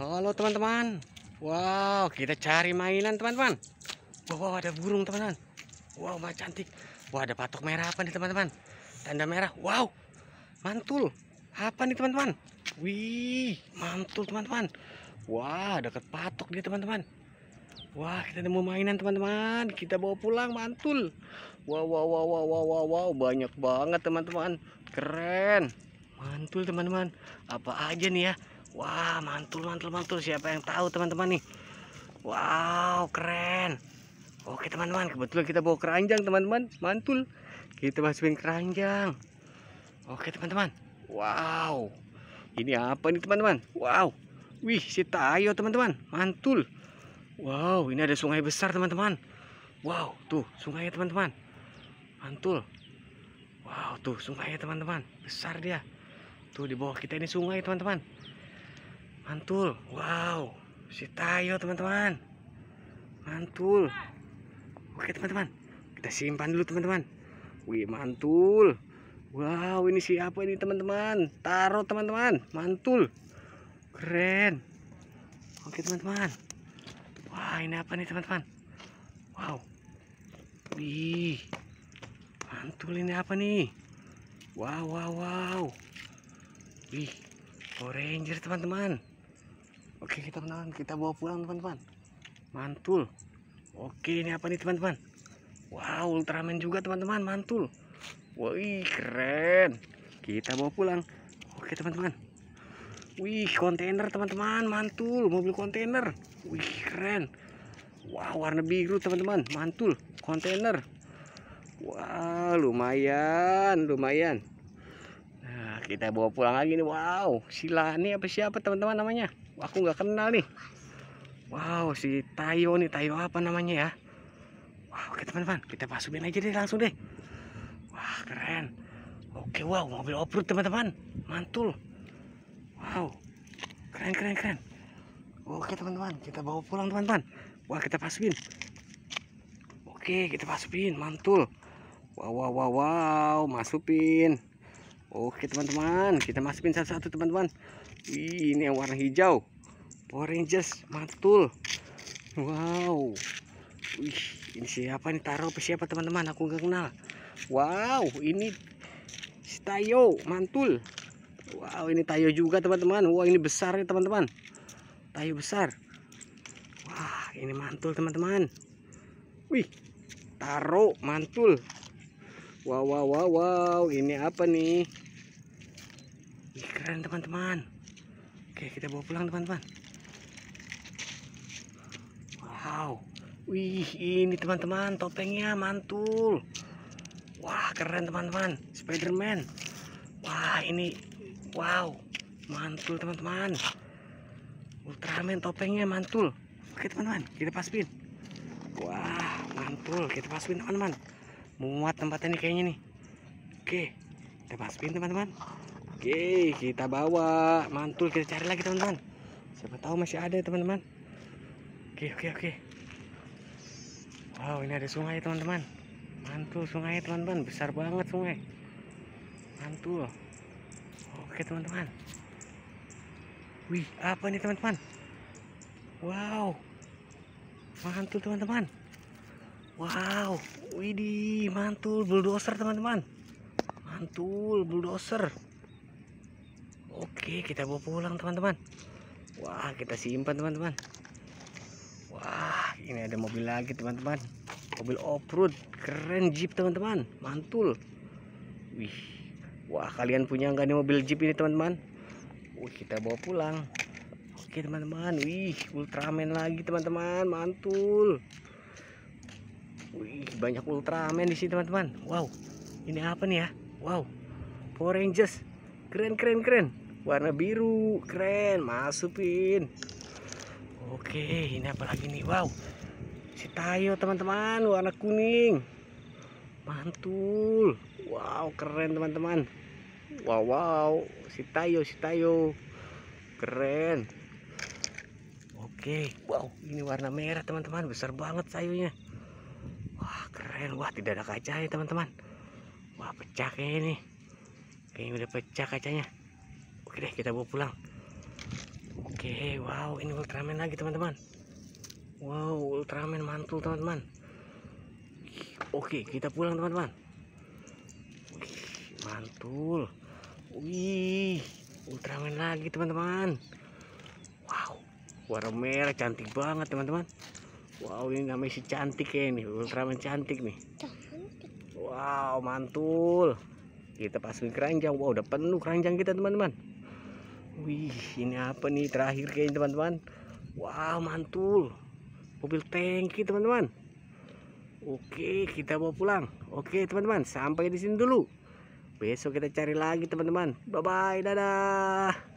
Halo teman-teman. Wow, kita cari mainan teman-teman. Wow, ada burung teman-teman. Wow, macam cantik. Wah, wow, ada patok merah apa nih teman-teman? Tanda merah. Wow, mantul. Apa nih teman-teman? Wih, mantul teman-teman. Wah, wow, deket patok dia teman-teman. Wah, kita nemu mainan teman-teman. Kita bawa pulang mantul. Wow, wow, wow, wow, wow, wow, wow. banyak banget teman-teman. Keren. Mantul teman-teman. Apa aja nih ya? Wah, mantul mantul mantul. Siapa yang tahu teman-teman nih? Wow, keren. Oke, teman-teman, kebetulan kita bawa keranjang, teman-teman. Mantul. Kita masukin keranjang. Oke, teman-teman. Wow. Ini apa nih, teman-teman? Wow. Wih, si Tayo, teman-teman. Mantul. Wow, ini ada sungai besar, teman-teman. Wow, tuh sungai, teman-teman. Mantul. Wow, tuh sungai, teman-teman. Besar dia. Tuh di bawah kita ini sungai, teman-teman mantul wow si Tayo teman-teman mantul oke teman-teman kita simpan dulu teman-teman wih mantul wow ini siapa ini teman-teman taruh teman-teman mantul keren oke teman-teman wah ini apa nih teman-teman wow wih mantul ini apa nih wow wow wow wih Power Ranger teman-teman Oke kita kenalan kita bawa pulang teman-teman Mantul Oke ini apa nih teman-teman Wow Ultraman juga teman-teman mantul Wih keren Kita bawa pulang Oke teman-teman Wih kontainer teman-teman mantul Mobil kontainer Wih keren Wow warna biru teman-teman mantul Kontainer Wah wow, lumayan lumayan kita bawa pulang lagi nih wow sila ini apa siapa teman-teman namanya aku nggak kenal nih wow si Tayo nih Tayo apa namanya ya wow oke teman-teman kita masukin aja deh langsung deh wah keren oke wow mobil off-road teman-teman mantul wow keren keren keren oke teman-teman kita bawa pulang teman-teman wah kita masukin oke kita masukin mantul wow wow wow wow masukin Oke teman-teman kita masukin satu-satu teman-teman ini yang warna hijau Power Rangers mantul Wow Wih, ini siapa nih taruh siapa teman-teman aku nggak kenal Wow ini si Tayo mantul Wow ini Tayo juga teman-teman Wow ini besar ya teman-teman Tayo besar Wah ini mantul teman-teman Wih taruh mantul Wow, wow, wow, wow. Ini apa nih? Ih, keren teman-teman. Oke, kita bawa pulang teman-teman. Wow. Wih, ini teman-teman topengnya mantul. Wah, keren teman-teman. Spiderman. Wah, ini wow. Mantul teman-teman. Ultraman topengnya mantul. Oke teman-teman, kita paspin. Wah, mantul. Kita paspin teman-teman muat tempatnya nih kayaknya nih oke kita masukin teman-teman oke kita bawa mantul kita cari lagi teman-teman siapa tahu masih ada teman-teman oke oke oke wow ini ada sungai teman-teman mantul sungai teman-teman besar banget sungai mantul oke teman-teman wih apa ini teman-teman wow mantul teman-teman Wow, widih, mantul bulldozer teman-teman. Mantul bulldozer. Oke, kita bawa pulang teman-teman. Wah, kita simpan teman-teman. Wah, ini ada mobil lagi teman-teman. Mobil off-road, keren Jeep teman-teman. Mantul. Wih. Wah, kalian punya nggak nih mobil Jeep ini teman-teman? Wih, kita bawa pulang. Oke teman-teman, wih Ultraman lagi teman-teman, mantul. Wih, banyak Ultraman di sini, teman-teman. Wow. Ini apa nih ya? Wow. Power Rangers. Keren, keren, keren. Warna biru, keren. Masukin. Oke, ini apa lagi nih? Wow. Si Tayo, teman-teman, warna kuning. Mantul. Wow, keren, teman-teman. Wow, wow. Si Tayo, si Tayo. Keren. Oke, wow, ini warna merah, teman-teman. Besar banget sayurnya wah keren wah tidak ada kacanya teman-teman wah pecah kayaknya ini kayaknya udah pecah kacanya oke deh kita bawa pulang oke wow ini Ultraman lagi teman-teman wow Ultraman mantul teman-teman oke kita pulang teman-teman mantul wih Ultraman lagi teman-teman wow warna merah cantik banget teman-teman Wow, ini namanya si cantik ya ini, Ultraman cantik nih. Wow, mantul. Kita pasang keranjang. Wow, udah penuh keranjang kita, teman-teman. Wih, ini apa nih terakhir kayaknya, teman-teman. Wow, mantul. Mobil tangki teman-teman. Oke, kita mau pulang. Oke, teman-teman, sampai di sini dulu. Besok kita cari lagi, teman-teman. Bye-bye. Dadah.